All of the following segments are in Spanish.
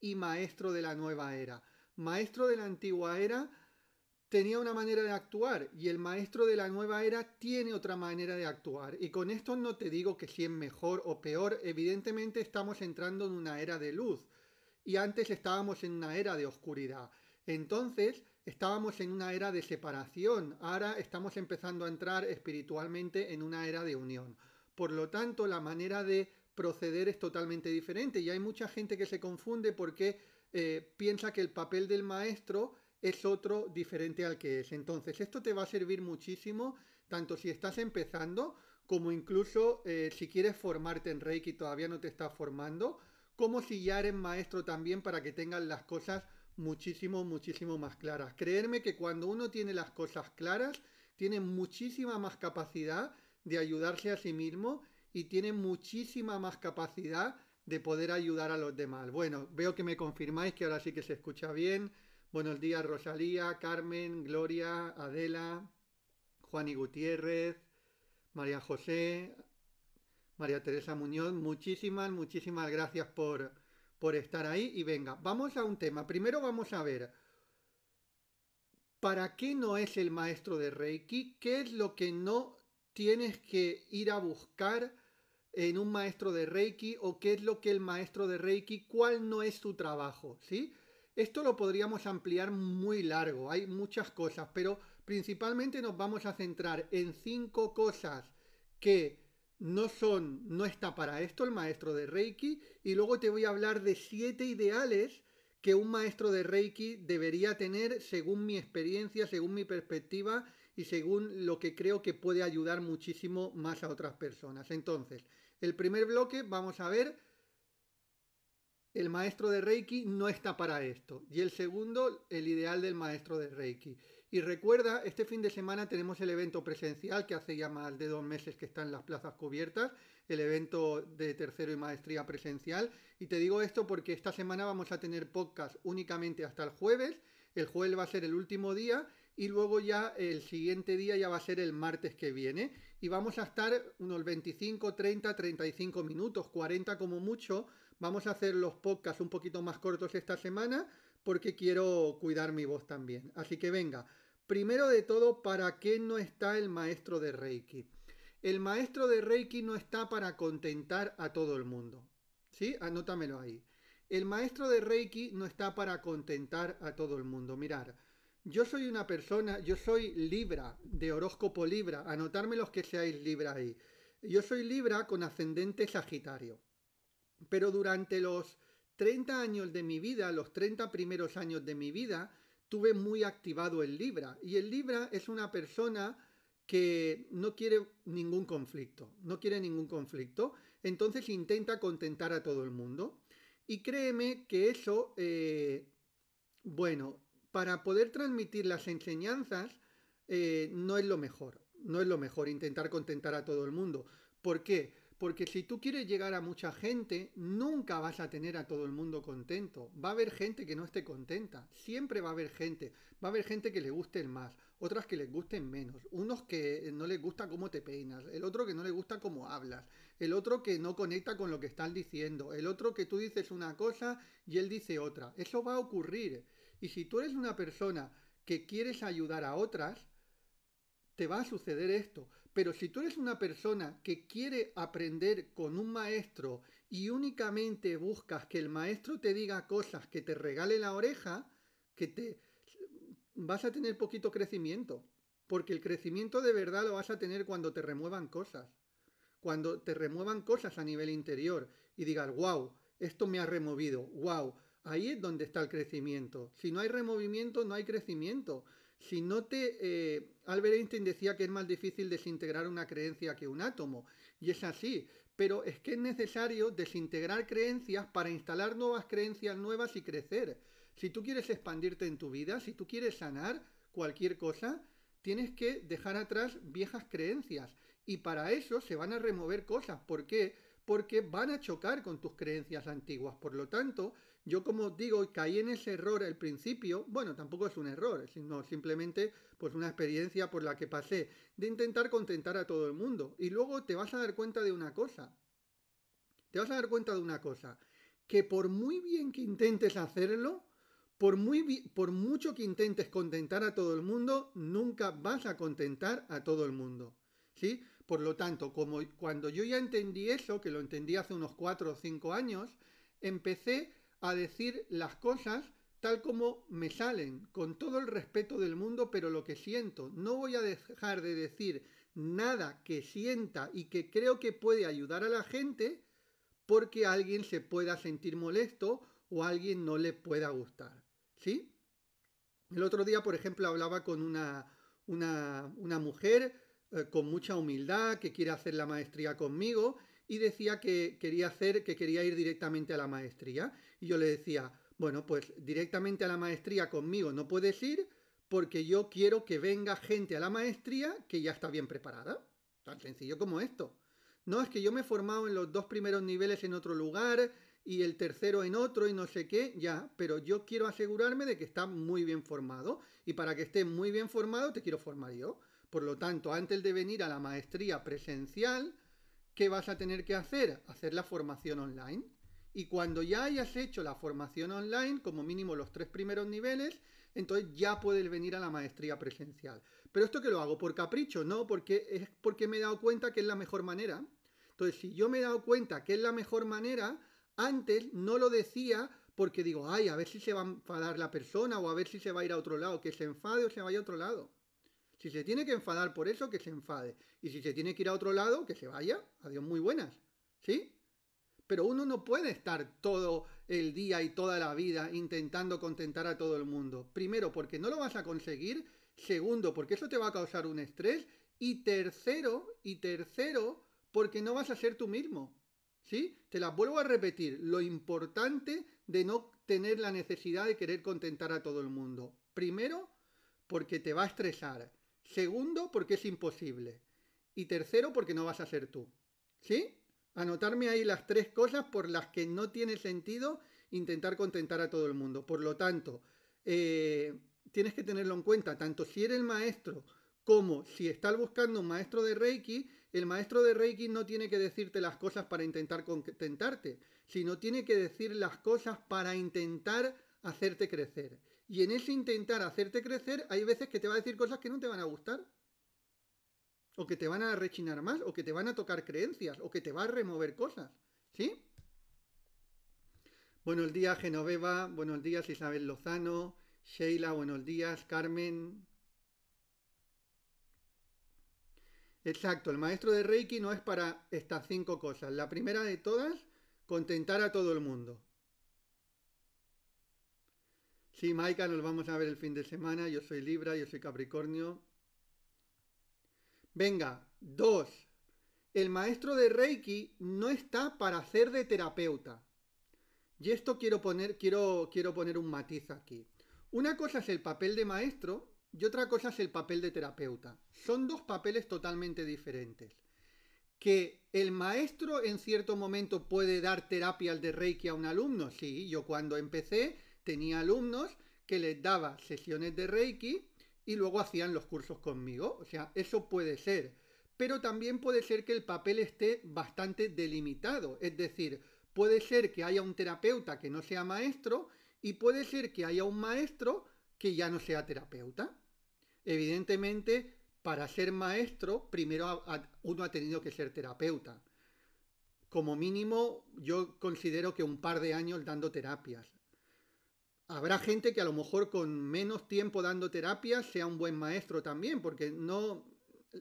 y maestro de la nueva era. Maestro de la antigua era tenía una manera de actuar y el maestro de la nueva era tiene otra manera de actuar. Y con esto no te digo que si es mejor o peor, evidentemente estamos entrando en una era de luz y antes estábamos en una era de oscuridad. Entonces estábamos en una era de separación, ahora estamos empezando a entrar espiritualmente en una era de unión. Por lo tanto, la manera de proceder es totalmente diferente y hay mucha gente que se confunde porque eh, piensa que el papel del maestro es otro diferente al que es. Entonces, esto te va a servir muchísimo, tanto si estás empezando, como incluso eh, si quieres formarte en Reiki y todavía no te estás formando, como si ya eres maestro también para que tengas las cosas muchísimo, muchísimo más claras. Creerme que cuando uno tiene las cosas claras, tiene muchísima más capacidad de ayudarse a sí mismo y tiene muchísima más capacidad de poder ayudar a los demás. Bueno, veo que me confirmáis que ahora sí que se escucha bien. Buenos días Rosalía, Carmen, Gloria, Adela, Juan y Gutiérrez, María José, María Teresa Muñoz. Muchísimas, muchísimas gracias por, por estar ahí. Y venga, vamos a un tema. Primero vamos a ver, ¿para qué no es el maestro de Reiki? ¿Qué es lo que no tienes que ir a buscar? en un maestro de Reiki o qué es lo que el maestro de Reiki, cuál no es su trabajo, ¿sí? Esto lo podríamos ampliar muy largo, hay muchas cosas, pero principalmente nos vamos a centrar en cinco cosas que no son, no está para esto el maestro de Reiki, y luego te voy a hablar de siete ideales que un maestro de Reiki debería tener según mi experiencia, según mi perspectiva y según lo que creo que puede ayudar muchísimo más a otras personas. Entonces, el primer bloque vamos a ver, el maestro de Reiki no está para esto. Y el segundo, el ideal del maestro de Reiki. Y recuerda, este fin de semana tenemos el evento presencial que hace ya más de dos meses que está en las plazas cubiertas, el evento de tercero y maestría presencial. Y te digo esto porque esta semana vamos a tener podcast únicamente hasta el jueves. El jueves va a ser el último día y luego ya el siguiente día ya va a ser el martes que viene y vamos a estar unos 25, 30, 35 minutos, 40 como mucho. Vamos a hacer los podcasts un poquito más cortos esta semana porque quiero cuidar mi voz también. Así que venga, primero de todo, ¿para qué no está el maestro de Reiki? El maestro de Reiki no está para contentar a todo el mundo. ¿Sí? Anótamelo ahí. El maestro de Reiki no está para contentar a todo el mundo. Mirar, yo soy una persona, yo soy Libra, de horóscopo Libra, anotadme los que seáis Libra ahí. Yo soy Libra con ascendente Sagitario. Pero durante los 30 años de mi vida, los 30 primeros años de mi vida, tuve muy activado el Libra. Y el Libra es una persona que no quiere ningún conflicto, no quiere ningún conflicto, entonces intenta contentar a todo el mundo. Y créeme que eso, eh, bueno, para poder transmitir las enseñanzas eh, no es lo mejor. No es lo mejor intentar contentar a todo el mundo. ¿Por qué? Porque si tú quieres llegar a mucha gente, nunca vas a tener a todo el mundo contento. Va a haber gente que no esté contenta. Siempre va a haber gente. Va a haber gente que le gusten más, otras que les gusten menos. Unos que no les gusta cómo te peinas, el otro que no le gusta cómo hablas, el otro que no conecta con lo que están diciendo, el otro que tú dices una cosa y él dice otra. Eso va a ocurrir. Y si tú eres una persona que quieres ayudar a otras, te va a suceder esto. Pero si tú eres una persona que quiere aprender con un maestro y únicamente buscas que el maestro te diga cosas que te regale la oreja, que te vas a tener poquito crecimiento. Porque el crecimiento de verdad lo vas a tener cuando te remuevan cosas. Cuando te remuevan cosas a nivel interior y digas, wow, esto me ha removido, wow, Ahí es donde está el crecimiento. Si no hay removimiento, no hay crecimiento. Si no te... Eh, Albert Einstein decía que es más difícil desintegrar una creencia que un átomo. Y es así. Pero es que es necesario desintegrar creencias para instalar nuevas creencias nuevas y crecer. Si tú quieres expandirte en tu vida, si tú quieres sanar cualquier cosa, tienes que dejar atrás viejas creencias. Y para eso se van a remover cosas. ¿Por qué? Porque van a chocar con tus creencias antiguas. Por lo tanto, yo como digo, caí en ese error al principio, bueno, tampoco es un error, sino simplemente pues una experiencia por la que pasé, de intentar contentar a todo el mundo. Y luego te vas a dar cuenta de una cosa. Te vas a dar cuenta de una cosa, que por muy bien que intentes hacerlo, por, muy por mucho que intentes contentar a todo el mundo, nunca vas a contentar a todo el mundo. ¿Sí? Por lo tanto, como cuando yo ya entendí eso, que lo entendí hace unos 4 o 5 años, empecé a decir las cosas tal como me salen, con todo el respeto del mundo, pero lo que siento. No voy a dejar de decir nada que sienta y que creo que puede ayudar a la gente porque alguien se pueda sentir molesto o alguien no le pueda gustar. ¿Sí? El otro día, por ejemplo, hablaba con una, una, mujer eh, con mucha humildad que quiere hacer la maestría conmigo y decía que quería hacer, que quería ir directamente a la maestría. Y yo le decía, bueno, pues directamente a la maestría conmigo no puedes ir porque yo quiero que venga gente a la maestría que ya está bien preparada. Tan sencillo como esto. No, es que yo me he formado en los dos primeros niveles en otro lugar y el tercero en otro y no sé qué, ya, pero yo quiero asegurarme de que está muy bien formado y para que esté muy bien formado te quiero formar yo. Por lo tanto, antes de venir a la maestría presencial, ¿qué vas a tener que hacer? Hacer la formación online. Y cuando ya hayas hecho la formación online, como mínimo los tres primeros niveles, entonces ya puedes venir a la maestría presencial. Pero esto que lo hago por capricho, no, porque es porque me he dado cuenta que es la mejor manera. Entonces, si yo me he dado cuenta que es la mejor manera, antes no lo decía porque digo, ay, a ver si se va a enfadar la persona o a ver si se va a ir a otro lado, que se enfade o se vaya a otro lado. Si se tiene que enfadar por eso, que se enfade. Y si se tiene que ir a otro lado, que se vaya. Adiós, muy buenas. ¿Sí? Pero uno no puede estar todo el día y toda la vida intentando contentar a todo el mundo. Primero, porque no lo vas a conseguir. Segundo, porque eso te va a causar un estrés. Y tercero, y tercero, porque no vas a ser tú mismo. ¿Sí? Te las vuelvo a repetir. Lo importante de no tener la necesidad de querer contentar a todo el mundo. Primero, porque te va a estresar. Segundo, porque es imposible. Y tercero, porque no vas a ser tú. ¿Sí? anotarme ahí las tres cosas por las que no tiene sentido intentar contentar a todo el mundo. Por lo tanto, eh, tienes que tenerlo en cuenta, tanto si eres el maestro como si estás buscando un maestro de Reiki, el maestro de Reiki no tiene que decirte las cosas para intentar contentarte, sino tiene que decir las cosas para intentar hacerte crecer. Y en ese intentar hacerte crecer hay veces que te va a decir cosas que no te van a gustar o que te van a rechinar más, o que te van a tocar creencias, o que te va a remover cosas, ¿sí? Buenos días Genoveva, buenos días Isabel Lozano, Sheila, buenos días Carmen. Exacto, el maestro de Reiki no es para estas cinco cosas. La primera de todas, contentar a todo el mundo. Sí, Maika, nos vamos a ver el fin de semana. Yo soy Libra, yo soy Capricornio. Venga, dos. El maestro de Reiki no está para hacer de terapeuta. Y esto quiero poner, quiero, quiero poner un matiz aquí. Una cosa es el papel de maestro y otra cosa es el papel de terapeuta. Son dos papeles totalmente diferentes. Que el maestro en cierto momento puede dar terapia al de Reiki a un alumno. Sí, yo cuando empecé tenía alumnos que les daba sesiones de Reiki y luego hacían los cursos conmigo. O sea, eso puede ser. Pero también puede ser que el papel esté bastante delimitado. Es decir, puede ser que haya un terapeuta que no sea maestro y puede ser que haya un maestro que ya no sea terapeuta. Evidentemente, para ser maestro, primero uno ha tenido que ser terapeuta. Como mínimo, yo considero que un par de años dando terapias. Habrá gente que a lo mejor con menos tiempo dando terapia sea un buen maestro también, porque no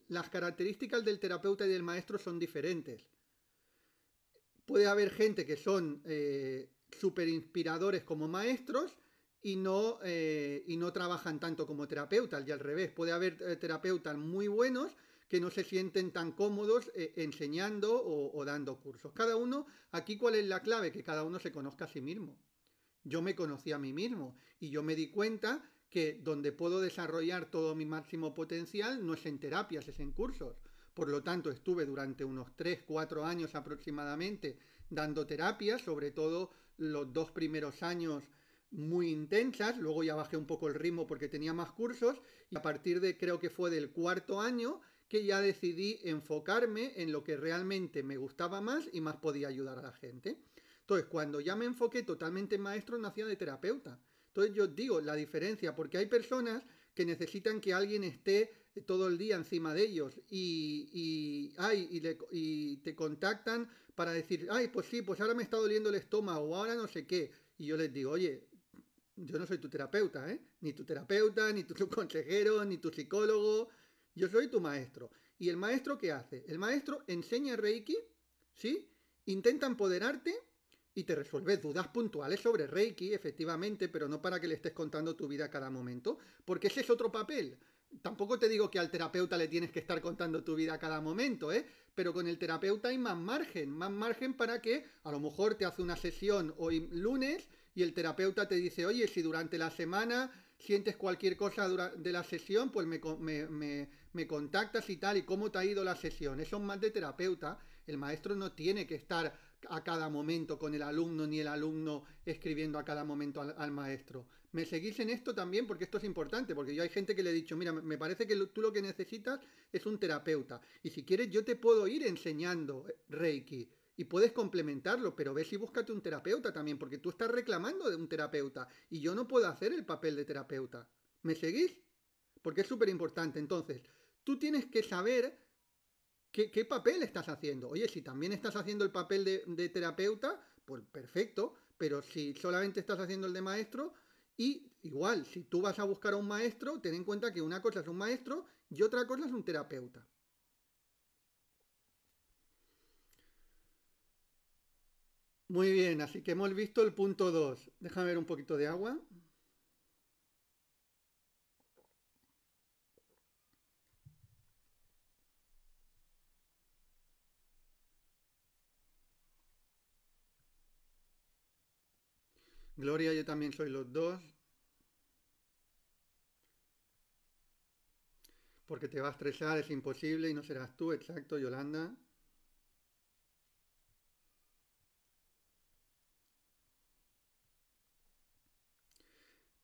las características del terapeuta y del maestro son diferentes. Puede haber gente que son eh, súper inspiradores como maestros y no, eh, y no trabajan tanto como terapeutas, y al revés, puede haber eh, terapeutas muy buenos que no se sienten tan cómodos enseñando o dando cursos. Cada uno, aquí cuál es la clave, que cada uno se conozca a sí mismo. Yo me conocí a mí mismo y yo me di cuenta que donde puedo desarrollar todo mi máximo potencial no es en terapias, es en cursos. Por lo tanto, estuve durante unos 3, 4 años aproximadamente dando terapias, sobre todo los dos primeros años muy intensas, luego ya bajé un poco el ritmo porque tenía más cursos y a partir de creo que fue del cuarto año que ya decidí enfocarme en lo que realmente me gustaba más y más podía ayudar a la gente. Entonces, cuando ya me enfoqué totalmente en maestro, nací de terapeuta. Entonces yo digo la diferencia, porque hay personas que necesitan que alguien esté eh, todo el día encima de ellos y, te contactan para decir, ay, pues sí, pues ahora me está doliendo el estómago, o ahora no sé qué. Y yo les digo, oye, yo no soy tu terapeuta, ¿eh? Ni tu terapeuta, ni tu consejero, ni tu psicólogo. Yo soy tu maestro. ¿Y el maestro qué hace? El maestro enseña Reiki, ¿sí? Intenta empoderarte y te resuelves dudas puntuales sobre Reiki, efectivamente, pero no para que le estés contando tu vida cada momento, porque ese es otro papel. Tampoco te digo que al terapeuta le tienes que estar contando tu vida cada momento, ¿eh? Pero con el terapeuta hay más margen, más margen para que a lo mejor te hace una sesión hoy lunes y el terapeuta te dice, oye, si durante la semana sientes cualquier cosa de la sesión, pues me, me, contactas y tal, y cómo te ha ido la sesión. Eso es más de terapeuta. El maestro no tiene que estar a cada momento con el alumno ni el alumno escribiendo a cada momento al, maestro. ¿Me seguís en esto también? Porque esto es importante, porque yo hay gente que le he dicho, mira, me parece que tú lo que necesitas es un terapeuta. Y si quieres yo te puedo ir enseñando eh, Reiki y puedes complementarlo, pero ves y búscate un terapeuta también, porque tú estás reclamando de un terapeuta y yo no puedo hacer el papel de terapeuta. ¿Me seguís? Porque es súper importante. Entonces, tú tienes que saber ¿Qué, papel estás haciendo? Oye, si también estás haciendo el papel de, de, terapeuta, pues perfecto, pero si solamente estás haciendo el de maestro, y igual, si tú vas a buscar a un maestro, ten en cuenta que una cosa es un maestro y otra cosa es un terapeuta. Muy bien, así que hemos visto el punto 2. Déjame ver un poquito de agua. Gloria, yo también soy los dos. Porque te va a estresar, es imposible y no serás tú, exacto, Yolanda.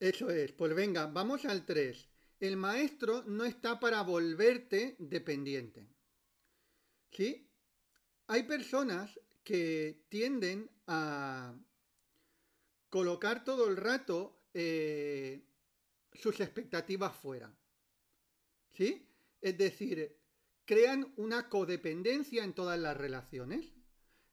Eso es, pues venga, vamos al 3. El maestro no está para volverte dependiente. ¿Sí? Hay personas que tienden a colocar todo el rato eh, sus expectativas fuera. ¿Sí? Es decir, crean una codependencia en todas las relaciones.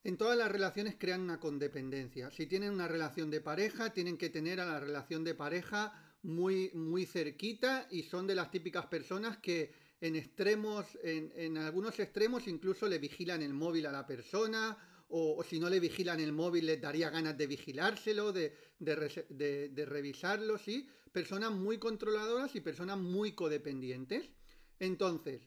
En todas las relaciones crean una codependencia. Si tienen una relación de pareja, tienen que tener a la relación de pareja muy, muy cerquita y son de las típicas personas que en extremos, en, en algunos extremos incluso le vigilan el móvil a la persona o, si no le vigilan el móvil les daría ganas de vigilárselo, de, revisarlo, ¿sí? Personas muy controladoras y personas muy codependientes. Entonces,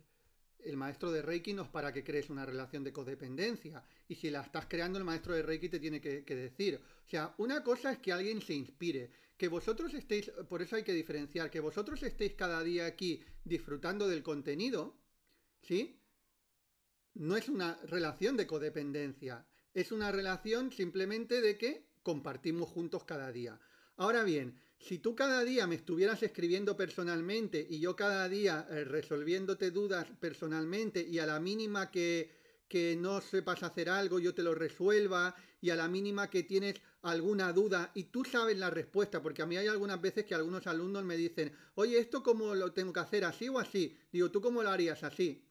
el maestro de Reiki no es para que crees una relación de codependencia. Y si la estás creando, el maestro de Reiki te tiene que, que, decir. O sea, una cosa es que alguien se inspire. Que vosotros estéis, por eso hay que diferenciar, que vosotros estéis cada día aquí disfrutando del contenido, ¿sí? No es una relación de codependencia. Es una relación simplemente de que compartimos juntos cada día. Ahora bien, si tú cada día me estuvieras escribiendo personalmente y yo cada día eh, resolviéndote dudas personalmente y a la mínima que, que no sepas hacer algo yo te lo resuelva y a la mínima que tienes alguna duda y tú sabes la respuesta, porque a mí hay algunas veces que algunos alumnos me dicen, oye, ¿esto cómo lo tengo que hacer así o así? Digo, ¿tú cómo lo harías así?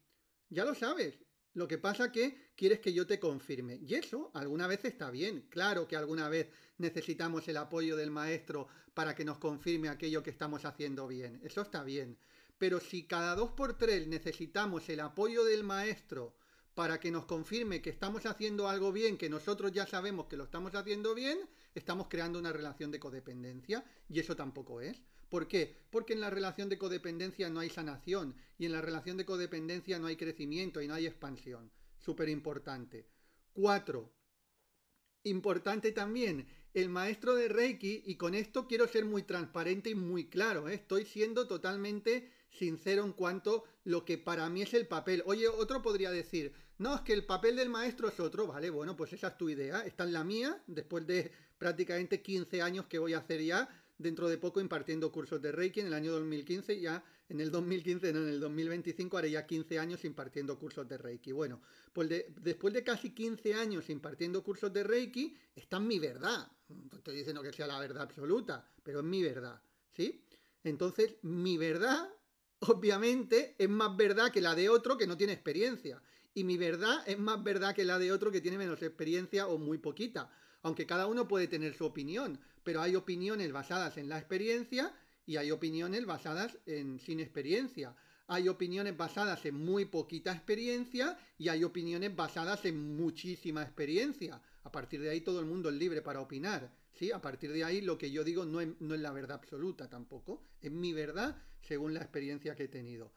Ya lo sabes. Lo que pasa que quieres que yo te confirme. Y eso alguna vez está bien. Claro que alguna vez necesitamos el apoyo del maestro para que nos confirme aquello que estamos haciendo bien. Eso está bien. Pero si cada dos por tres necesitamos el apoyo del maestro para que nos confirme que estamos haciendo algo bien, que nosotros ya sabemos que lo estamos haciendo bien, estamos creando una relación de codependencia y eso tampoco es. ¿Por qué? Porque en la relación de codependencia no hay sanación y en la relación de codependencia no hay crecimiento y no hay expansión súper importante. Cuatro, importante también, el maestro de Reiki, y con esto quiero ser muy transparente y muy claro, ¿eh? estoy siendo totalmente sincero en cuanto lo que para mí es el papel. Oye, otro podría decir, no, es que el papel del maestro es otro, vale, bueno, pues esa es tu idea, esta es la mía, después de prácticamente 15 años que voy a hacer ya, dentro de poco impartiendo cursos de Reiki en el año 2015, ya en el 2015, no, en el 2025 haré ya 15 años impartiendo cursos de Reiki. Bueno, pues después de casi 15 años impartiendo cursos de Reiki, está mi verdad. No estoy diciendo que sea la verdad absoluta, pero es mi verdad, ¿sí? Entonces, mi verdad, obviamente, es más verdad que la de otro que no tiene experiencia. Y mi verdad es más verdad que la de otro que tiene menos experiencia o muy poquita aunque cada uno puede tener su opinión, pero hay opiniones basadas en la experiencia y hay opiniones basadas en sin experiencia. Hay opiniones basadas en muy poquita experiencia y hay opiniones basadas en muchísima experiencia. A partir de ahí todo el mundo es libre para opinar. ¿sí? A partir de ahí lo que yo digo no es, no es la verdad absoluta tampoco. Es mi verdad según la experiencia que he tenido.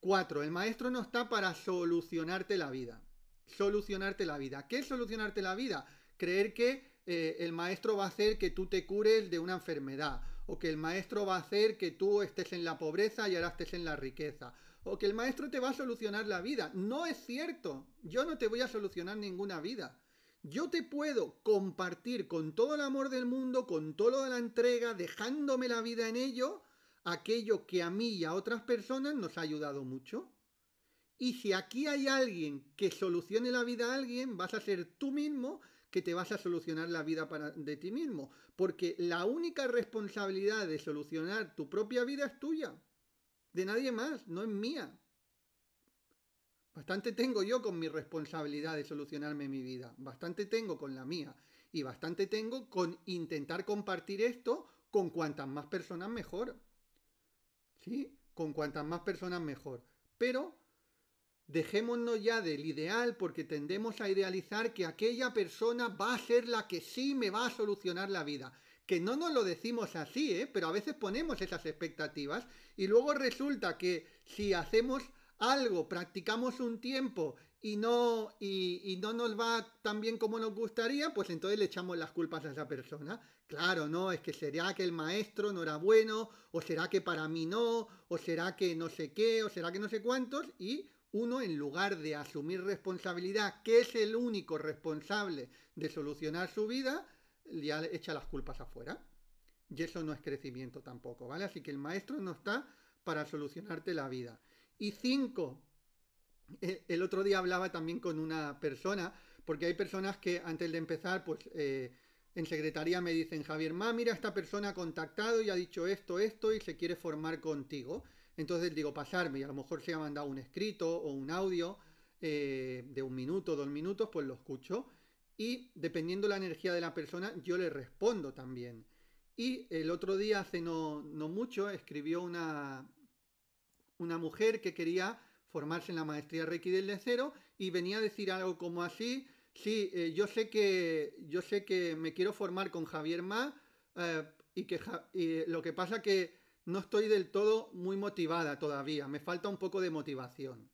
4. El maestro no está para solucionarte la vida. Solucionarte la vida. ¿Qué es solucionarte la vida? creer que eh, el maestro va a hacer que tú te cures de una enfermedad, o que el maestro va a hacer que tú estés en la pobreza y ahora estés en la riqueza, o que el maestro te va a solucionar la vida. No es cierto, yo no te voy a solucionar ninguna vida. Yo te puedo compartir con todo el amor del mundo, con todo la entrega, dejándome la vida en ello, aquello que a mí y a otras personas nos ha ayudado mucho. Y si aquí hay alguien que solucione la vida a alguien, vas a ser tú mismo que te vas a solucionar la vida para, de ti mismo, porque la única responsabilidad de solucionar tu propia vida es tuya, de nadie más, no es mía. Bastante tengo yo con mi responsabilidad de solucionarme mi vida, bastante tengo con la mía y bastante tengo con intentar compartir esto con cuantas más personas mejor. ¿Sí? Con cuantas más personas mejor. Pero Dejémonos ya del ideal porque tendemos a idealizar que aquella persona va a ser la que sí me va a solucionar la vida. Que no nos lo decimos así, ¿eh? pero a veces ponemos esas expectativas y luego resulta que si hacemos algo, practicamos un tiempo y no, y, no nos va tan bien como nos gustaría, pues entonces le echamos las culpas a esa persona. Claro, no, es que será que el maestro no era bueno, o será que para mí no, o será que no sé qué, o será que no sé cuántos, y uno en lugar de asumir responsabilidad, que es el único responsable de solucionar su vida, le echa las culpas afuera. Y eso no es crecimiento tampoco, ¿vale? Así que el maestro no está para solucionarte la vida. Y cinco, eh, el otro día hablaba también con una persona, porque hay personas que antes de empezar, pues eh, en secretaría me dicen, Javier, ma, mira, esta persona ha contactado y ha dicho esto, esto y se quiere formar contigo. Entonces digo pasarme y a lo mejor se ha mandado un escrito o un audio eh, de un minuto, dos minutos, pues lo escucho. Y dependiendo la energía de la persona, yo le respondo también. Y el otro día, hace no, no mucho, escribió una, una mujer que quería formarse en la maestría Reiki del de cero y venía a decir algo como así, sí, eh, yo, sé que, yo sé que me quiero formar con Javier Ma eh, y que lo que pasa que no estoy del todo muy motivada todavía, me falta un poco de motivación.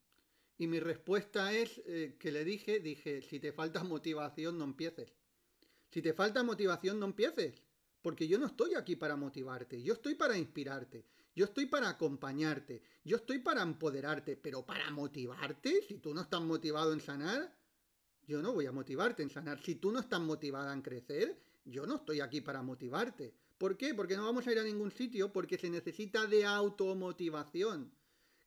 Y mi respuesta es eh, que le dije, dije, si te falta motivación no empieces. Si te falta motivación no empieces, porque yo no estoy aquí para motivarte, yo estoy para inspirarte, yo estoy para acompañarte, yo estoy para empoderarte, pero para motivarte, si tú no estás motivado en sanar, yo no voy a motivarte en sanar. Si tú no estás motivada en crecer, yo no estoy aquí para motivarte. ¿Por qué? Porque no vamos a ir a ningún sitio porque se necesita de automotivación.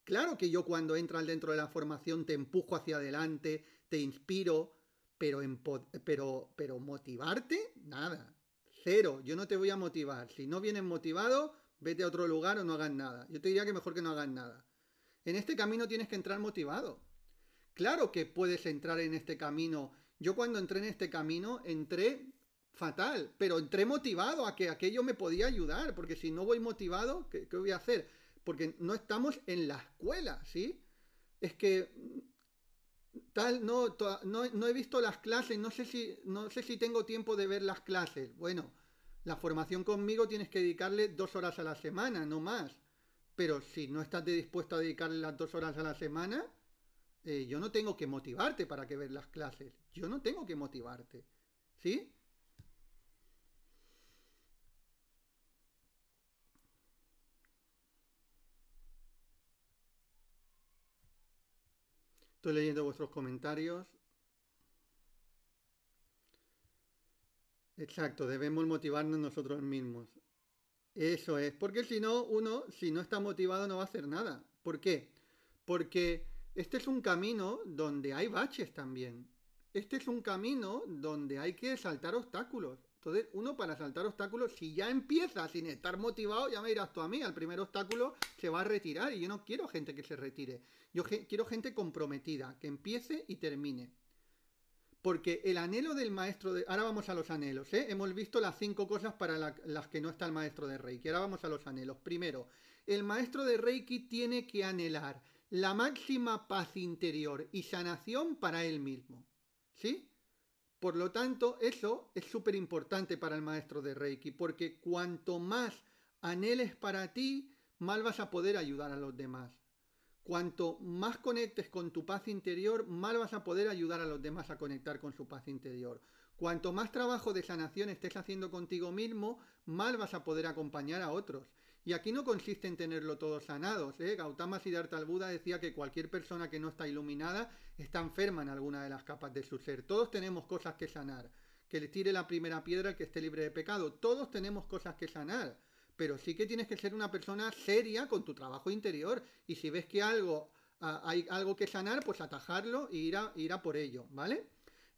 Claro que yo cuando entras dentro de la formación te empujo hacia adelante, te inspiro, pero, pero, pero motivarte, nada. Cero, yo no te voy a motivar. Si no vienes motivado, vete a otro lugar o no hagas nada. Yo te diría que mejor que no hagas nada. En este camino tienes que entrar motivado. Claro que puedes entrar en este camino. Yo cuando entré en este camino, entré fatal, pero entré motivado a que aquello me podía ayudar, porque si no voy motivado, ¿qué, voy a hacer? Porque no estamos en la escuela, ¿sí? Es que mm, tal, no, no, he visto las clases, no sé, si, no sé si tengo tiempo de ver las clases. Bueno, la formación conmigo tienes que dedicarle dos horas a la semana, no más. Pero si no estás dispuesto a dedicarle las dos horas a la semana, eh, yo no tengo que motivarte para que veas las clases. Yo no tengo que motivarte. ¿Sí? Estoy leyendo vuestros comentarios. Exacto, debemos motivarnos nosotros mismos. Eso es, porque si no, uno, si no está motivado, no va a hacer nada. ¿Por qué? Porque este es un camino donde hay baches también. Este es un camino donde hay que saltar obstáculos. Entonces, uno para saltar obstáculos, si ya empieza sin estar motivado, ya me dirás tú a mí, al primer obstáculo se va a retirar y yo no quiero gente que se retire. Yo quiero gente comprometida, que empiece y termine. Porque el anhelo del maestro de... Ahora vamos a los anhelos, ¿eh? Hemos visto las cinco cosas para las que no está el maestro de Reiki. Ahora vamos a los anhelos. Primero, el maestro de Reiki tiene que anhelar la máxima paz interior y sanación para él mismo. ¿Sí? Por lo tanto, eso es súper importante para el maestro de Reiki, porque cuanto más anheles para ti, mal vas a poder ayudar a los demás. Cuanto más conectes con tu paz interior, mal vas a poder ayudar a los demás a conectar con su paz interior. Cuanto más trabajo de sanación estés haciendo contigo mismo, mal vas a poder acompañar a otros. Y aquí no consiste en tenerlo todo sanado, ¿eh? Gautama Siddhartha el Buda decía que cualquier persona que no está iluminada está enferma en alguna de las capas de su ser. Todos tenemos cosas que sanar. Que le tire la primera piedra que esté libre de pecado. Todos tenemos cosas que sanar. Pero sí que tienes que ser una persona seria con tu trabajo interior. Y si ves que algo hay algo que sanar, pues atajarlo e ir a, por ello, ¿vale?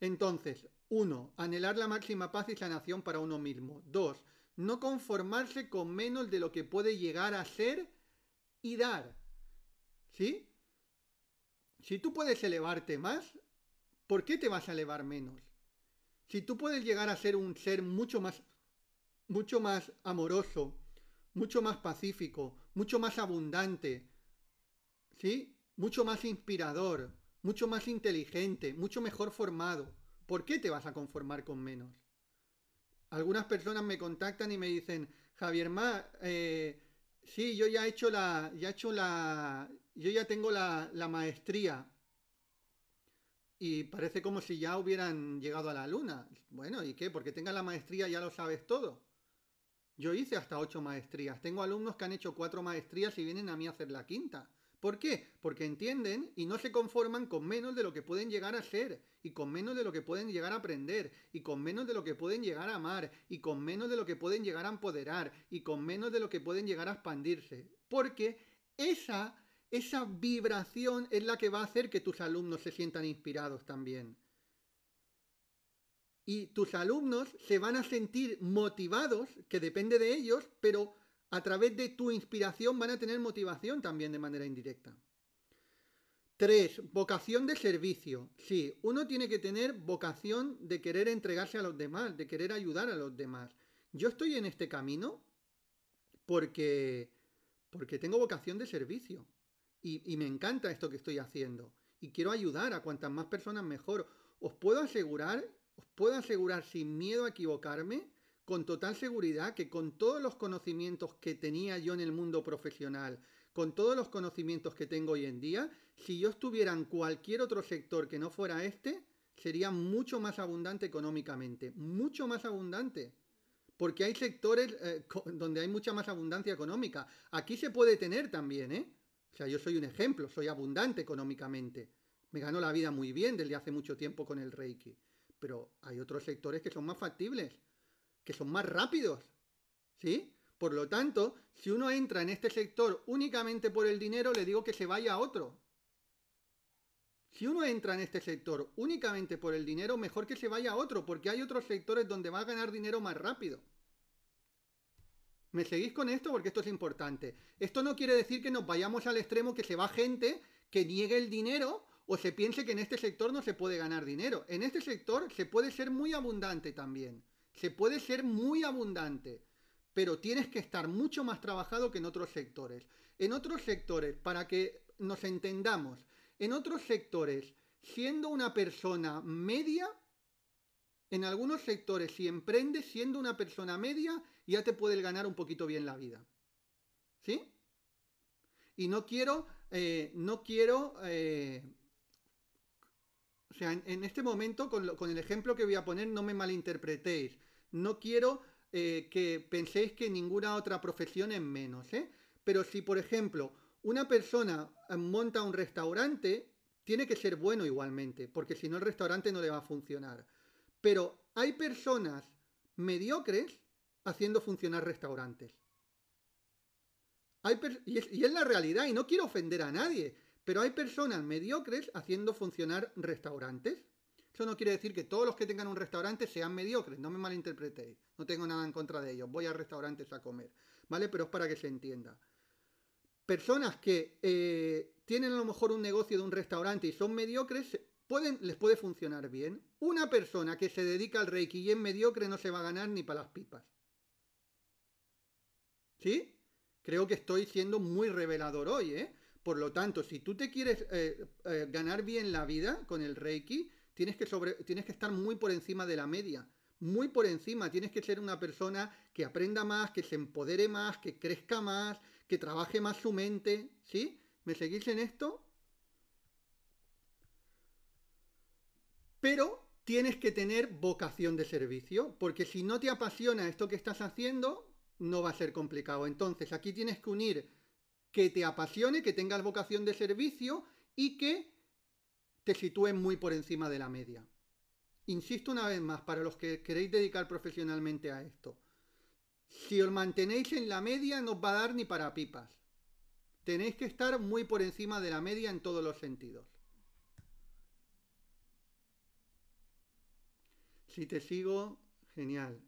Entonces, uno, Anhelar la máxima paz y sanación para uno mismo. Dos no conformarse con menos de lo que puede llegar a ser y dar. ¿Sí? Si tú puedes elevarte más, ¿por qué te vas a elevar menos? Si tú puedes llegar a ser un ser mucho más mucho más amoroso, mucho más pacífico, mucho más abundante, ¿sí? Mucho más inspirador, mucho más inteligente, mucho mejor formado. ¿Por qué te vas a conformar con menos? Algunas personas me contactan y me dicen, Javier Ma, eh, sí, yo ya he hecho la, ya he hecho la, yo ya tengo la, la maestría. Y parece como si ya hubieran llegado a la luna. Bueno, ¿y qué? Porque tengas la maestría ya lo sabes todo. Yo hice hasta ocho maestrías. Tengo alumnos que han hecho cuatro maestrías y vienen a mí a hacer la quinta. ¿Por qué? Porque entienden y no se conforman con menos de lo que pueden llegar a ser, y con menos de lo que pueden llegar a aprender, y con menos de lo que pueden llegar a amar, y con menos de lo que pueden llegar a empoderar, y con menos de lo que pueden llegar a expandirse. Porque esa, esa vibración es la que va a hacer que tus alumnos se sientan inspirados también. Y tus alumnos se van a sentir motivados, que depende de ellos, pero a través de tu inspiración van a tener motivación también de manera indirecta. Tres, Vocación de servicio. Sí, uno tiene que tener vocación de querer entregarse a los demás, de querer ayudar a los demás. Yo estoy en este camino porque, porque tengo vocación de servicio y, y me encanta esto que estoy haciendo y quiero ayudar a cuantas más personas mejor. Os puedo asegurar, os puedo asegurar sin miedo a equivocarme con total seguridad que con todos los conocimientos que tenía yo en el mundo profesional, con todos los conocimientos que tengo hoy en día, si yo estuviera en cualquier otro sector que no fuera este, sería mucho más abundante económicamente, mucho más abundante. Porque hay sectores eh, donde hay mucha más abundancia económica. Aquí se puede tener también, ¿eh? O sea, yo soy un ejemplo, soy abundante económicamente. Me gano la vida muy bien desde hace mucho tiempo con el Reiki. Pero hay otros sectores que son más factibles que son más rápidos. ¿Sí? Por lo tanto, si uno entra en este sector únicamente por el dinero, le digo que se vaya a otro. Si uno entra en este sector únicamente por el dinero, mejor que se vaya a otro, porque hay otros sectores donde va a ganar dinero más rápido. ¿Me seguís con esto? Porque esto es importante. Esto no quiere decir que nos vayamos al extremo que se va gente que niegue el dinero o se piense que en este sector no se puede ganar dinero. En este sector se puede ser muy abundante también. Se puede ser muy abundante, pero tienes que estar mucho más trabajado que en otros sectores. En otros sectores, para que nos entendamos, en otros sectores, siendo una persona media, en algunos sectores, si emprendes siendo una persona media, ya te puedes ganar un poquito bien la vida. ¿Sí? Y no quiero, eh, no quiero eh, o sea, en, este momento, con, el ejemplo que voy a poner, no me malinterpretéis. No quiero eh, que penséis que ninguna otra profesión es menos, ¿eh? Pero si, por ejemplo, una persona eh, monta un restaurante, tiene que ser bueno igualmente, porque si no el restaurante no le va a funcionar. Pero hay personas mediocres haciendo funcionar restaurantes. Hay y, es, la realidad, y no quiero ofender a nadie, pero hay personas mediocres haciendo funcionar restaurantes. Eso no quiere decir que todos los que tengan un restaurante sean mediocres, no me malinterpretéis, no tengo nada en contra de ellos, voy a restaurantes a comer, ¿vale? Pero es para que se entienda. Personas que eh, tienen a lo mejor un negocio de un restaurante y son mediocres, pueden, les puede funcionar bien. Una persona que se dedica al reiki y es mediocre no se va a ganar ni para las pipas. ¿Sí? Creo que estoy siendo muy revelador hoy, ¿eh? Por lo tanto, si tú te quieres eh, eh, ganar bien la vida con el Reiki, tienes que, sobre, tienes que estar muy por encima de la media. Muy por encima, tienes que ser una persona que aprenda más, que se empodere más, que crezca más, que trabaje más su mente. ¿Sí? ¿Me seguís en esto? Pero tienes que tener vocación de servicio, porque si no te apasiona esto que estás haciendo, no va a ser complicado. Entonces, aquí tienes que unir que te apasione, que tengas vocación de servicio y que te sitúen muy por encima de la media. Insisto una vez más, para los que queréis dedicar profesionalmente a esto, si os mantenéis en la media no os va a dar ni para pipas. Tenéis que estar muy por encima de la media en todos los sentidos. Si te sigo, genial.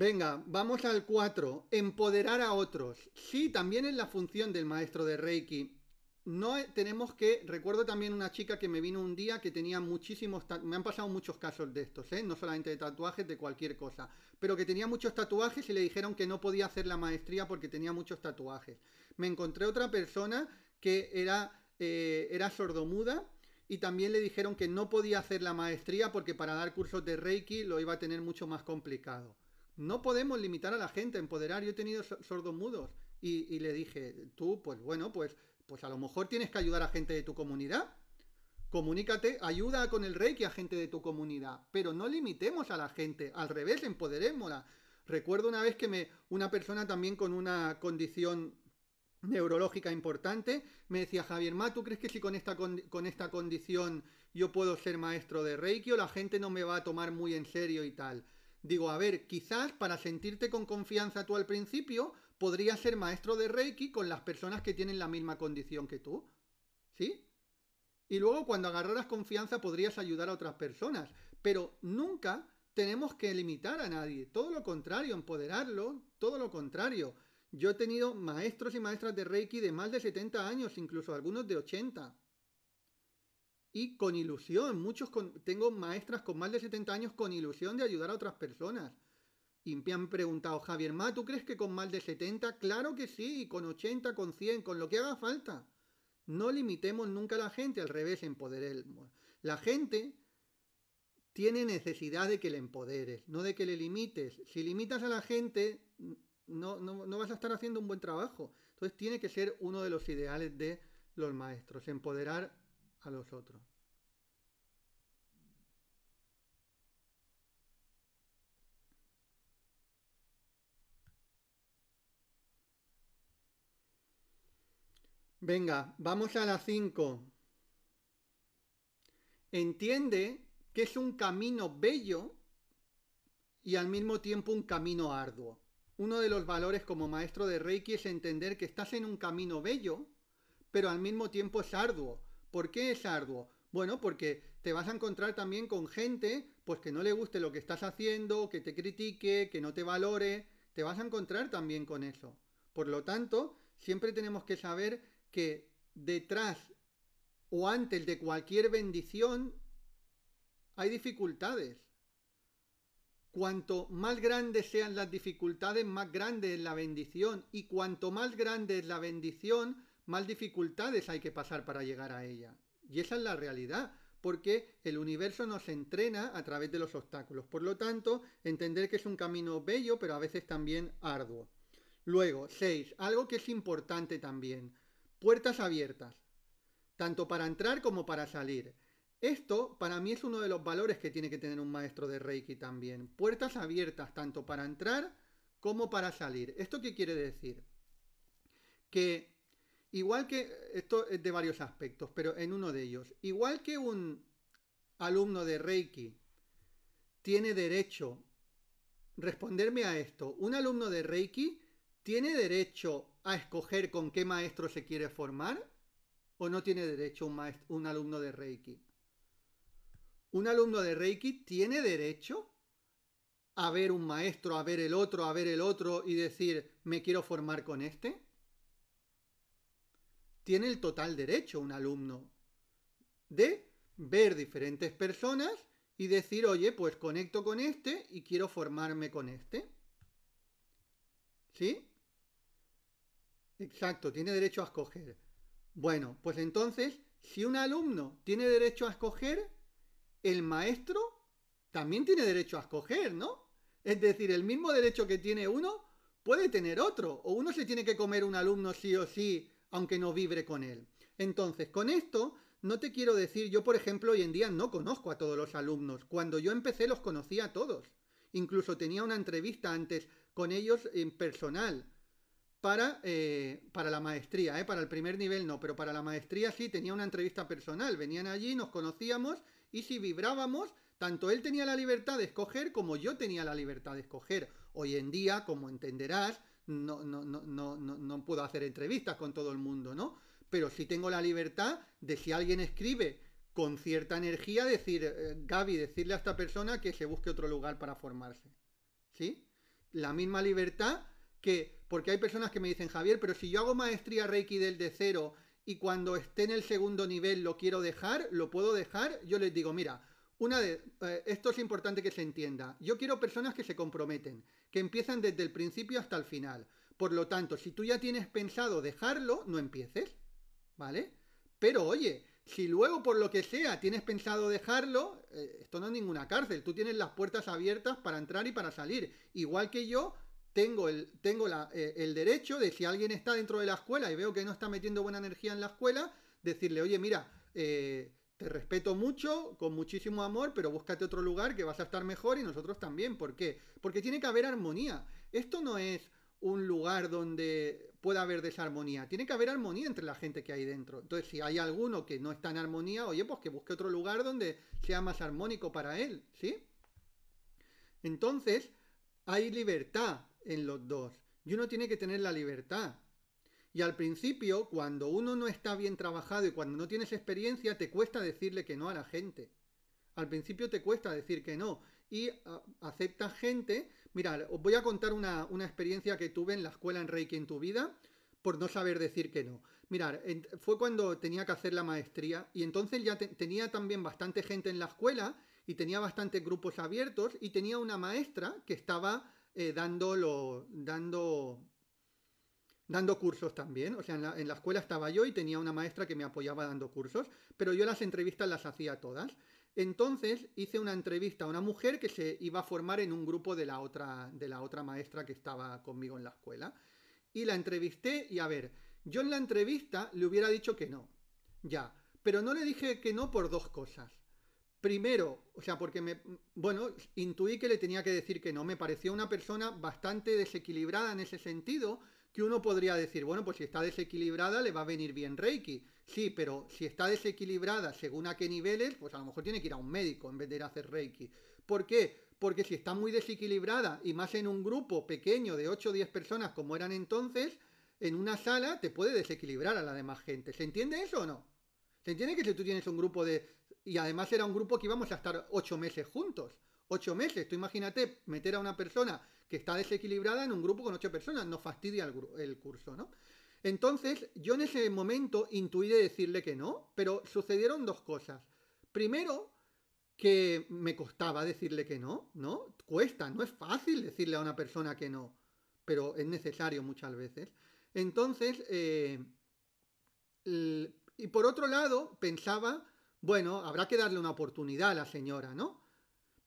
Venga, vamos al 4. Empoderar a otros. Sí, también es la función del maestro de Reiki. No eh, tenemos que. Recuerdo también una chica que me vino un día que tenía muchísimos. Me han pasado muchos casos de estos, ¿eh? no solamente de tatuajes, de cualquier cosa. Pero que tenía muchos tatuajes y le dijeron que no podía hacer la maestría porque tenía muchos tatuajes. Me encontré otra persona que era, eh, era sordomuda y también le dijeron que no podía hacer la maestría porque para dar cursos de Reiki lo iba a tener mucho más complicado no podemos limitar a la gente, empoderar. Yo he tenido sordomudos y, le dije, tú, pues bueno, pues, pues a lo mejor tienes que ayudar a gente de tu comunidad. Comunícate, ayuda con el Reiki a gente de tu comunidad, pero no limitemos a la gente, al revés, empoderémosla. Recuerdo una vez que me, una persona también con una condición neurológica importante, me decía Javier Ma, ¿tú crees que si con esta, con esta condición yo puedo ser maestro de Reiki o la gente no me va a tomar muy en serio y tal? Digo, a ver, quizás para sentirte con confianza tú al principio, podrías ser maestro de Reiki con las personas que tienen la misma condición que tú. ¿Sí? Y luego cuando agarraras confianza podrías ayudar a otras personas. Pero nunca tenemos que limitar a nadie. Todo lo contrario, empoderarlo, todo lo contrario. Yo he tenido maestros y maestras de Reiki de más de 70 años, incluso algunos de 80 y con ilusión. Muchos tengo maestras con más de 70 años con ilusión de ayudar a otras personas. Y me han preguntado, Javier Ma, ¿tú crees que con más de 70? Claro que sí, con 80, con 100, con lo que haga falta. No limitemos nunca a la gente, al revés, empoderemos. La gente tiene necesidad de que le empoderes, no de que le limites. Si limitas a la gente, no, no, no vas a estar haciendo un buen trabajo. Entonces tiene que ser uno de los ideales de los maestros, empoderar a los otros. Venga, vamos a la 5. Entiende que es un camino bello y al mismo tiempo un camino arduo. Uno de los valores como maestro de Reiki es entender que estás en un camino bello, pero al mismo tiempo es arduo, ¿Por qué es arduo? Bueno, porque te vas a encontrar también con gente pues que no le guste lo que estás haciendo, que te critique, que no te valore, te vas a encontrar también con eso. Por lo tanto, siempre tenemos que saber que detrás o antes de cualquier bendición hay dificultades. Cuanto más grandes sean las dificultades, más grande es la bendición. Y cuanto más grande es la bendición, más dificultades hay que pasar para llegar a ella. Y esa es la realidad, porque el universo nos entrena a través de los obstáculos. Por lo tanto, entender que es un camino bello, pero a veces también arduo. Luego, seis, Algo que es importante también. Puertas abiertas, tanto para entrar como para salir. Esto para mí es uno de los valores que tiene que tener un maestro de Reiki también. Puertas abiertas, tanto para entrar como para salir. ¿Esto qué quiere decir? Que Igual que, esto es de varios aspectos, pero en uno de ellos, igual que un alumno de Reiki tiene derecho, responderme a esto, un alumno de Reiki tiene derecho a escoger con qué maestro se quiere formar o no tiene derecho un, un alumno de Reiki. Un alumno de Reiki tiene derecho a ver un maestro, a ver el otro, a ver el otro y decir, me quiero formar con este tiene el total derecho un alumno de ver diferentes personas y decir, oye, pues conecto con este y quiero formarme con este. ¿Sí? Exacto, tiene derecho a escoger. Bueno, pues entonces, si un alumno tiene derecho a escoger, el maestro también tiene derecho a escoger, ¿no? Es decir, el mismo derecho que tiene uno puede tener otro. O uno se tiene que comer un alumno sí o sí aunque no vibre con él. Entonces, con esto no te quiero decir, yo por ejemplo hoy en día no conozco a todos los alumnos. Cuando yo empecé los conocía a todos. Incluso tenía una entrevista antes con ellos en personal para, eh, para la maestría. ¿eh? Para el primer nivel no, pero para la maestría sí tenía una entrevista personal. Venían allí, nos conocíamos y si vibrábamos, tanto él tenía la libertad de escoger como yo tenía la libertad de escoger. Hoy en día, como entenderás, no, no, no, no, no puedo hacer entrevistas con todo el mundo, ¿no? Pero sí tengo la libertad de si alguien escribe con cierta energía, decir, eh, Gaby, decirle a esta persona que se busque otro lugar para formarse. ¿Sí? La misma libertad que, porque hay personas que me dicen, Javier, pero si yo hago maestría Reiki del de cero y cuando esté en el segundo nivel lo quiero dejar, lo puedo dejar, yo les digo, mira, una de, eh, esto es importante que se entienda. Yo quiero personas que se comprometen, que empiezan desde el principio hasta el final. Por lo tanto, si tú ya tienes pensado dejarlo, no empieces, ¿vale? Pero oye, si luego por lo que sea tienes pensado dejarlo, eh, esto no es ninguna cárcel. Tú tienes las puertas abiertas para entrar y para salir. Igual que yo tengo el, tengo eh, el derecho de si alguien está dentro de la escuela y veo que no está metiendo buena energía en la escuela, decirle, oye, mira, eh, te respeto mucho, con muchísimo amor, pero búscate otro lugar que vas a estar mejor y nosotros también. ¿Por qué? Porque tiene que haber armonía. Esto no es un lugar donde pueda haber desarmonía. Tiene que haber armonía entre la gente que hay dentro. Entonces, si hay alguno que no está en armonía, oye, pues que busque otro lugar donde sea más armónico para él, ¿sí? Entonces, hay libertad en los dos. Y uno tiene que tener la libertad y al principio, cuando uno no está bien trabajado y cuando no tienes experiencia, te cuesta decirle que no a la gente. Al principio te cuesta decir que no. Y ah, aceptas gente. Mira, os voy a contar una, experiencia que tuve en la escuela en Reiki en tu vida por no saber decir que no. Mirar, fue cuando tenía que hacer la maestría y entonces ya tenía también bastante gente en la escuela y tenía bastantes grupos abiertos y tenía una maestra que estaba eh, dando, lo, dando dando cursos también. O sea, en la, escuela estaba yo y tenía una maestra que me apoyaba dando cursos, pero yo las entrevistas las hacía todas. Entonces hice una entrevista a una mujer que se iba a formar en un grupo de la otra, de la otra maestra que estaba conmigo en la escuela. Y la entrevisté y a ver, yo en la entrevista le hubiera dicho que no. Ya, pero no le dije que no por dos cosas. Primero, o sea, porque me, bueno, intuí que le tenía que decir que no. Me pareció una persona bastante desequilibrada en ese sentido, que uno podría decir, bueno, pues si está desequilibrada le va a venir bien Reiki. Sí, pero si está desequilibrada según a qué niveles, pues a lo mejor tiene que ir a un médico en vez de ir a hacer Reiki. ¿Por qué? Porque si está muy desequilibrada y más en un grupo pequeño de 8 o 10 personas como eran entonces, en una sala te puede desequilibrar a la demás gente. ¿Se entiende eso o no? ¿Se entiende que si tú tienes un grupo de... Y además era un grupo que íbamos a estar 8 meses juntos ocho meses. Tú imagínate meter a una persona que está desequilibrada en un grupo con ocho personas, nos fastidia el, curso, ¿no? Entonces, yo en ese momento intuí de decirle que no, pero sucedieron dos cosas. Primero, que me costaba decirle que no, ¿no? Cuesta, no es fácil decirle a una persona que no, pero es necesario muchas veces. Entonces, eh, y por otro lado, pensaba, bueno, habrá que darle una oportunidad a la señora, ¿no?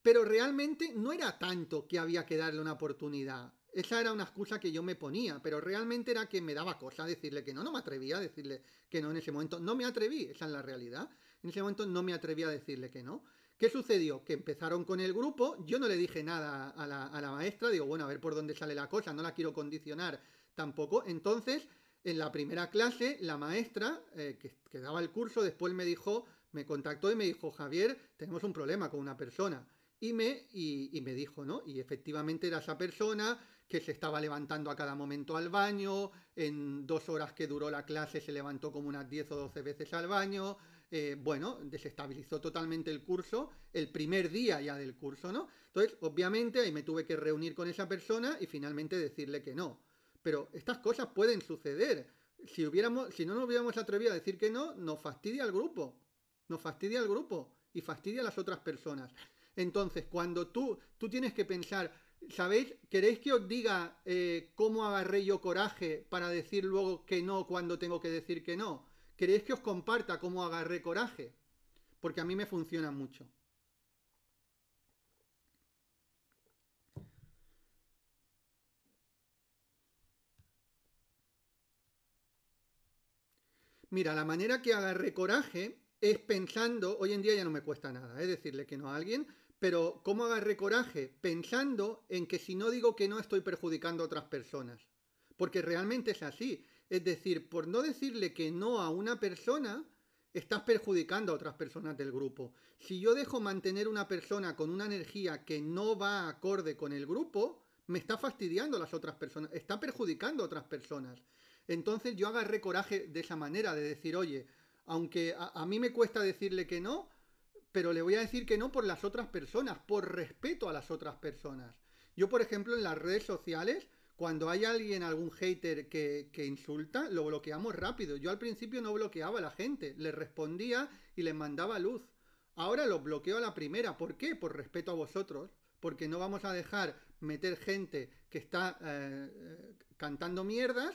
Pero realmente no era tanto que había que darle una oportunidad. Esa era una excusa que yo me ponía, pero realmente era que me daba cosa decirle que no, no me atrevía a decirle que no en ese momento. No me atreví, esa es la realidad. En ese momento no me atreví a decirle que no. ¿Qué sucedió? Que empezaron con el grupo, yo no le dije nada a la, maestra, digo, bueno, a ver por dónde sale la cosa, no la quiero condicionar tampoco. Entonces, en la primera clase, la maestra eh, que, que daba el curso después me dijo, me contactó y me dijo, Javier, tenemos un problema con una persona y me, dijo, ¿no? Y efectivamente era esa persona que se estaba levantando a cada momento al baño, en dos horas que duró la clase se levantó como unas 10 o 12 veces al baño, eh, bueno, desestabilizó totalmente el curso, el primer día ya del curso, ¿no? Entonces, obviamente ahí me tuve que reunir con esa persona y finalmente decirle que no. Pero estas cosas pueden suceder. Si, no nos hubiéramos atrevido a decir que no, nos fastidia el grupo. Nos fastidia el grupo y fastidia a las otras personas. Entonces, cuando tú, tú tienes que pensar, ¿sabéis? ¿Queréis que os diga eh, cómo agarré yo coraje para decir luego que no cuando tengo que decir que no? ¿Queréis que os comparta cómo agarré coraje? Porque a mí me funciona mucho. Mira, la manera que agarré coraje es pensando, hoy en día ya no me cuesta nada, es ¿eh? decirle que no a alguien, pero ¿cómo agarré coraje? Pensando en que si no digo que no estoy perjudicando a otras personas. Porque realmente es así. Es decir, por no decirle que no a una persona, estás perjudicando a otras personas del grupo. Si yo dejo mantener una persona con una energía que no va acorde con el grupo, me está fastidiando a las otras personas, está perjudicando a otras personas. Entonces yo agarré coraje de esa manera, de decir, oye, aunque a mí me cuesta decirle que no, pero le voy a decir que no por las otras personas, por respeto a las otras personas. Yo, por ejemplo, en las redes sociales, cuando hay alguien, algún hater que, insulta, lo bloqueamos rápido. Yo al principio no bloqueaba a la gente, le respondía y le mandaba luz. Ahora lo bloqueo a la primera. ¿Por qué? Por respeto a vosotros. Porque no vamos a dejar meter gente que está eh, eh, cantando mierdas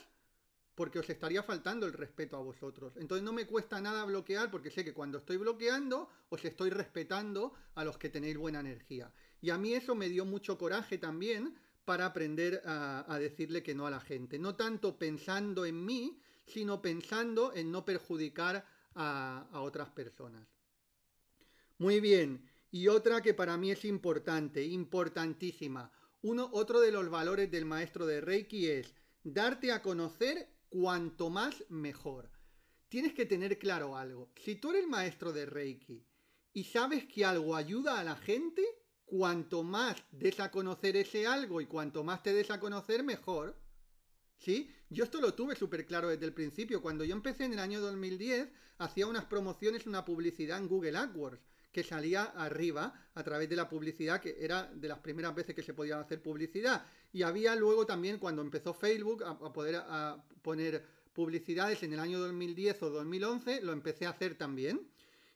porque os estaría faltando el respeto a vosotros. Entonces no me cuesta nada bloquear porque sé que cuando estoy bloqueando os estoy respetando a los que tenéis buena energía. Y a mí eso me dio mucho coraje también para aprender a, decirle que no a la gente. No tanto pensando en mí, sino pensando en no perjudicar a, otras personas. Muy bien. Y otra que para mí es importante, importantísima. Uno, otro de los valores del maestro de Reiki es darte a conocer Cuanto más, mejor. Tienes que tener claro algo. Si tú eres maestro de Reiki y sabes que algo ayuda a la gente, cuanto más des a conocer ese algo y cuanto más te des a conocer, mejor. ¿Sí? Yo esto lo tuve súper claro desde el principio. Cuando yo empecé en el año 2010, hacía unas promociones, una publicidad en Google AdWords, que salía arriba a través de la publicidad, que era de las primeras veces que se podía hacer publicidad. Y había luego también, cuando empezó Facebook a, poder poner publicidades en el año 2010 o 2011, lo empecé a hacer también.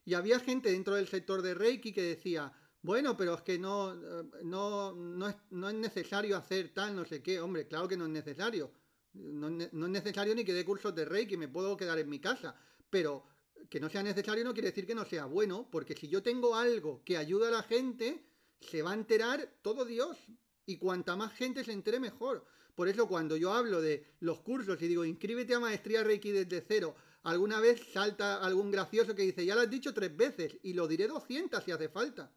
Y había gente dentro del sector de Reiki que decía, bueno, pero es que no, eh, no, es, necesario hacer tal, no sé qué. Hombre, claro que no es necesario. No, no, es necesario ni que dé cursos de Reiki, me puedo quedar en mi casa. Pero que no sea necesario no quiere decir que no sea bueno, porque si yo tengo algo que ayuda a la gente, se va a enterar todo Dios. Y cuanta más gente se entere, mejor. Por eso cuando yo hablo de los cursos y digo, inscríbete a Maestría Reiki desde cero, alguna vez salta algún gracioso que dice, ya lo has dicho tres veces y lo diré 200 si hace falta.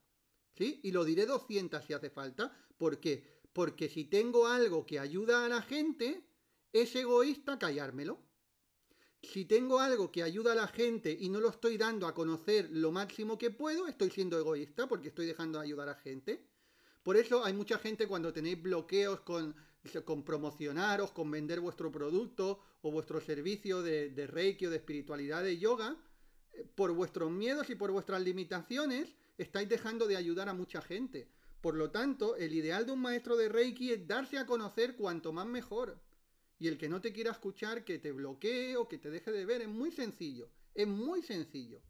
¿Sí? Y lo diré 200 si hace falta. ¿Por qué? Porque si tengo algo que ayuda a la gente, es egoísta callármelo. Si tengo algo que ayuda a la gente y no lo estoy dando a conocer lo máximo que puedo, estoy siendo egoísta porque estoy dejando de ayudar a la gente. Por eso hay mucha gente cuando tenéis bloqueos con, promocionaros, con vender vuestro producto o vuestro servicio de, de reiki o de espiritualidad de yoga, eh, por vuestros miedos y por vuestras limitaciones, estáis dejando de ayudar a mucha gente. Por lo tanto, el ideal de un maestro de Reiki es darse a conocer cuanto más mejor. Y el que no te quiera escuchar, que te bloquee o que te deje de ver, es muy sencillo. Es muy sencillo.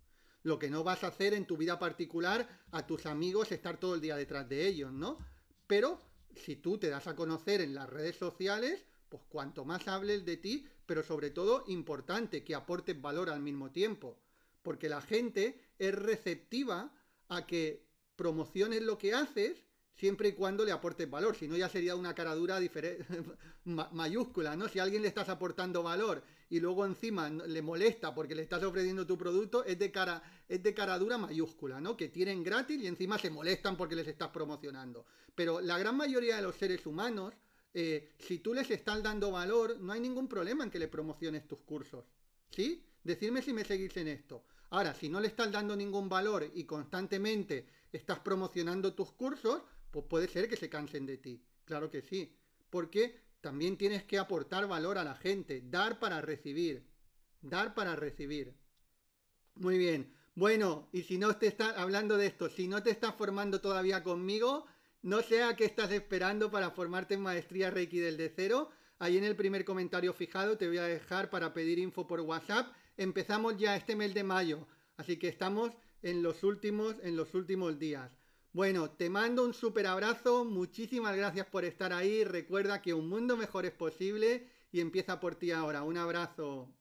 Lo que no vas a hacer en tu vida particular a tus amigos estar todo el día detrás de ellos, ¿no? Pero si tú te das a conocer en las redes sociales, pues cuanto más hables de ti, pero sobre todo importante que aportes valor al mismo tiempo, porque la gente es receptiva a que promociones lo que haces siempre y cuando le aportes valor, si no ya sería una caradura mayúscula, ¿no? Si a alguien le estás aportando valor y luego encima le molesta porque le estás ofreciendo tu producto, es de cara, es de cara dura mayúscula, ¿no? Que tienen gratis y encima se molestan porque les estás promocionando. Pero la gran mayoría de los seres humanos, eh, si tú les estás dando valor, no hay ningún problema en que le promociones tus cursos. ¿Sí? Decidme si me seguís en esto. Ahora, si no le estás dando ningún valor y constantemente estás promocionando tus cursos, pues puede ser que se cansen de ti. Claro que sí. Porque también tienes que aportar valor a la gente, dar para recibir, dar para recibir. Muy bien. Bueno, y si no te estás hablando de esto, si no te estás formando todavía conmigo, no sea que estás esperando para formarte en maestría Reiki del de cero. Ahí en el primer comentario fijado te voy a dejar para pedir info por WhatsApp. Empezamos ya este mes de mayo, así que estamos en los últimos, en los últimos días. Bueno, te mando un súper abrazo, muchísimas gracias por estar ahí, recuerda que un mundo mejor es posible y empieza por ti ahora. Un abrazo.